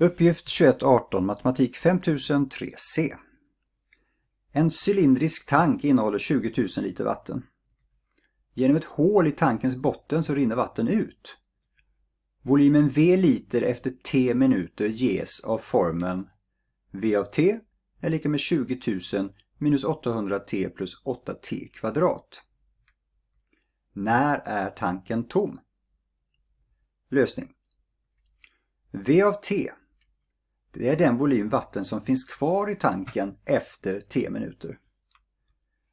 Uppgift 2118 matematik 5003 C. En cylindrisk tank innehåller 20 000 liter vatten. Genom ett hål i tankens botten så rinner vatten ut. Volymen V liter efter T minuter ges av formeln V av T är lika med 20 000 minus 800T plus 8T kvadrat. När är tanken tom? Lösning. V av t det är den volym vatten som finns kvar i tanken efter t minuter.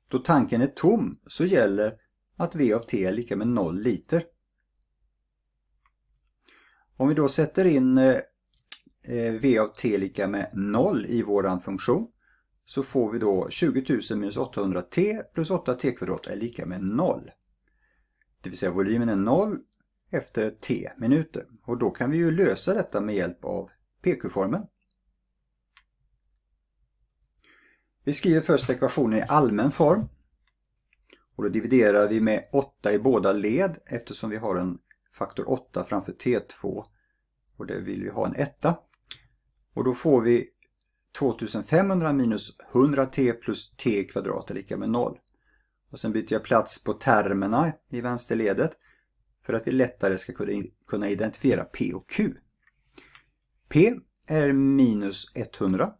Då tanken är tom så gäller att V av t är lika med 0 liter. Om vi då sätter in eh, V av t lika med 0 i vår funktion så får vi då 20 000 minus 800t plus 8t kvadrat är lika med 0. Det vill säga volymen är 0 efter t minuter. Och då kan vi ju lösa detta med hjälp av PQ-formeln. Vi skriver först ekvationen i allmän form. Och då dividerar vi med 8 i båda led eftersom vi har en faktor 8 framför T2 och det vill vi ha en etta. Och då får vi 2500 minus 100t plus t kvadrat är lika med 0. Och sen byter jag plats på termerna i vänsterledet för att vi lättare ska kunna identifiera p och q. p är minus 100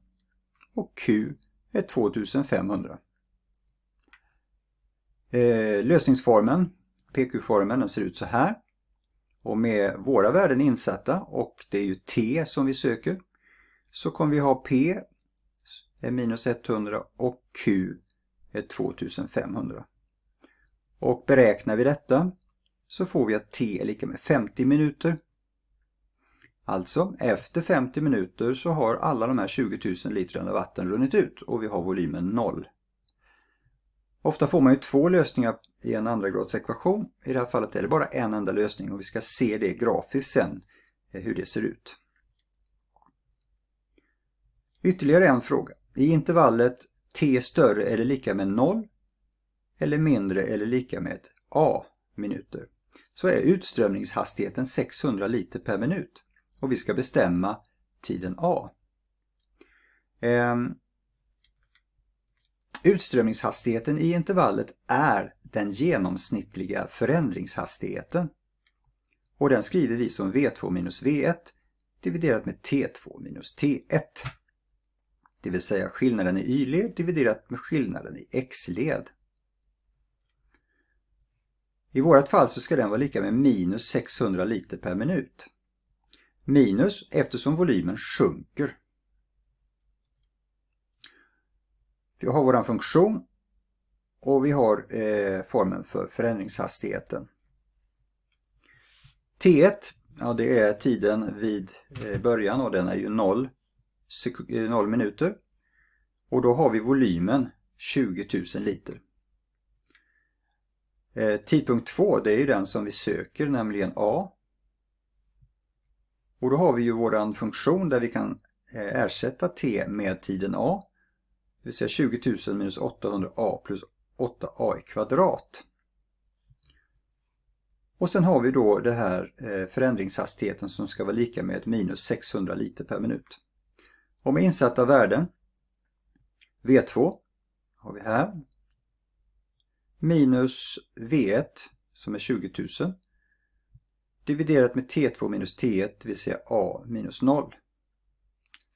och q är 2500. Eh, lösningsformen, PQ-formen, den ser ut så här. Och med våra värden insatta, och det är ju T som vi söker, så kommer vi ha P är eh, minus 100 och Q är eh, 2500. Och beräknar vi detta så får vi att T är lika med 50 minuter Alltså, efter 50 minuter så har alla de här 20 000 litrarna vatten runnit ut och vi har volymen 0. Ofta får man ju två lösningar i en andragradsekvation. I det här fallet är det bara en enda lösning och vi ska se det grafiskt sen, eh, hur det ser ut. Ytterligare en fråga. I intervallet t större eller lika med 0 eller mindre eller lika med a minuter så är utströmningshastigheten 600 liter per minut och vi ska bestämma tiden A. Ehm, utströmningshastigheten i intervallet är den genomsnittliga förändringshastigheten. Och den skriver vi som V2 minus V1 dividerat med T2 minus T1. Det vill säga skillnaden i Y-led dividerat med skillnaden i X-led. I vårt fall så ska den vara lika med minus 600 liter per minut minus eftersom volymen sjunker. Vi har vår funktion och vi har eh, formen för förändringshastigheten. T1, ja det är tiden vid eh, början och den är ju 0, 0 eh, minuter. Och då har vi volymen 20 000 liter. Eh, tidpunkt 2 det är ju den som vi söker, nämligen A och då har vi ju våran funktion där vi kan eh, ersätta t med tiden a. Det vill säga 20 000 minus 800a plus 8a i kvadrat. Och sen har vi då den här eh, förändringshastigheten som ska vara lika med minus 600 liter per minut. Och med insatta värden V2 har vi här minus V1 som är 20 000 dividerat med t2 minus t1, det vill säga a minus 0,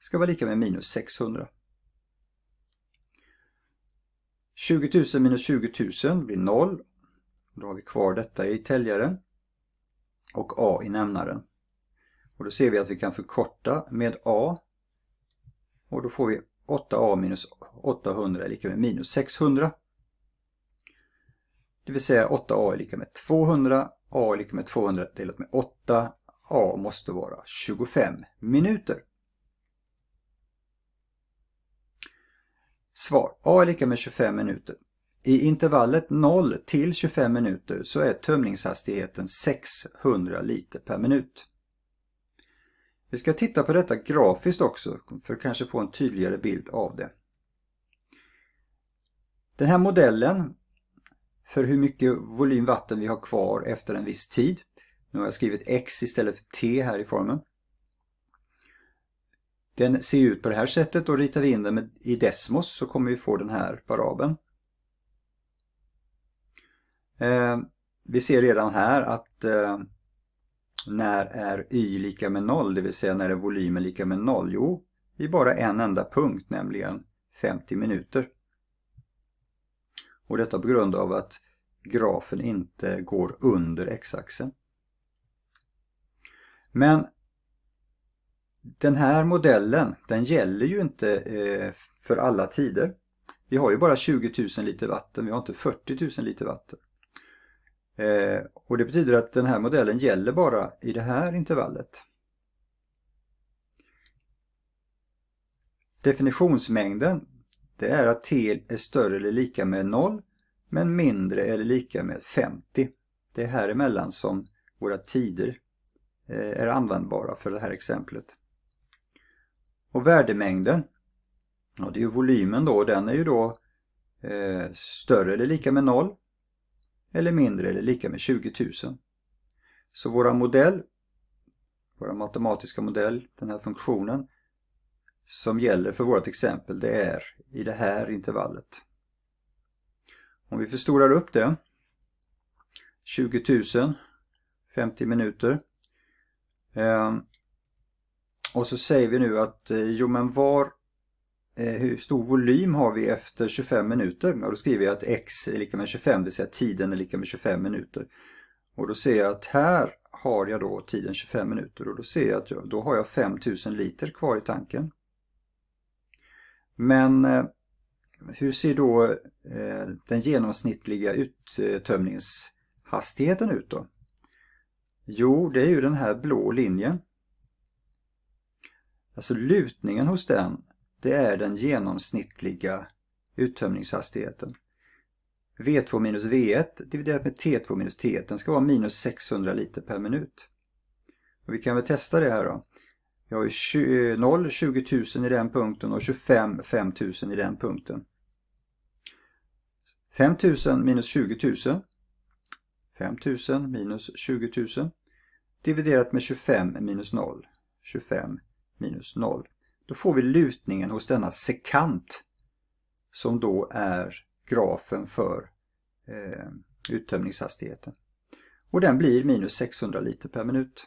ska vara lika med minus 600. 20 000 minus 20 000 blir 0. Då har vi kvar detta i täljaren och a i nämnaren. Och då ser vi att vi kan förkorta med a och då får vi 8a minus 800 är lika med minus 600. Det vill säga 8a är lika med 200 a är lika med 200 delat med 8. a måste vara 25 minuter. Svar. a är lika med 25 minuter. I intervallet 0 till 25 minuter så är tömningshastigheten 600 liter per minut. Vi ska titta på detta grafiskt också för att kanske få en tydligare bild av det. Den här modellen för hur mycket volym vatten vi har kvar efter en viss tid. Nu har jag skrivit x istället för t här i formen. Den ser ut på det här sättet och ritar vi in den i Desmos så kommer vi få den här parabeln. Eh, vi ser redan här att eh, när är y lika med 0, det vill säga när är volymen lika med 0? Jo, i bara en enda punkt, nämligen 50 minuter. Och detta på grund av att grafen inte går under x-axeln. Men den här modellen den gäller ju inte eh, för alla tider. Vi har ju bara 20 000 liter vatten, vi har inte 40 000 liter vatten. Eh, och det betyder att den här modellen gäller bara i det här intervallet. Definitionsmängden det är att t är större eller lika med 0 men mindre eller lika med 50. Det är här emellan som våra tider eh, är användbara för det här exemplet. Och värdemängden, ja, det är ju volymen då, den är ju då eh, större eller lika med 0 eller mindre eller lika med 20 000. Så våra modell, vår matematiska modell, den här funktionen, som gäller för vårt exempel det är i det här intervallet. Om vi förstorar upp det 20 000 50 minuter. Ehm, och så säger vi nu att eh, jo men var eh, hur stor volym har vi efter 25 minuter? Och då skriver jag att x är lika med 25, det vill säga tiden är lika med 25 minuter. Och då ser jag att här har jag då tiden 25 minuter och då ser jag att jag, då har jag 5000 liter kvar i tanken. Men eh, hur ser då eh, den genomsnittliga uttömningshastigheten ut då? Jo, det är ju den här blå linjen. Alltså lutningen hos den, det är den genomsnittliga uttömningshastigheten. V2 minus V1 dividerat med T2 minus T1, den ska vara minus 600 liter per minut. Och vi kan väl testa det här då. Jag har 0 20 000 i den punkten och 25 5 000 i den punkten. 5 000 minus 20 000. 5 000 minus 20 000. Dividerat med 25 minus 0. 25 minus 0. Då får vi lutningen hos denna sekant som då är grafen för eh, uttömningshastigheten. Och den blir minus 600 liter per minut.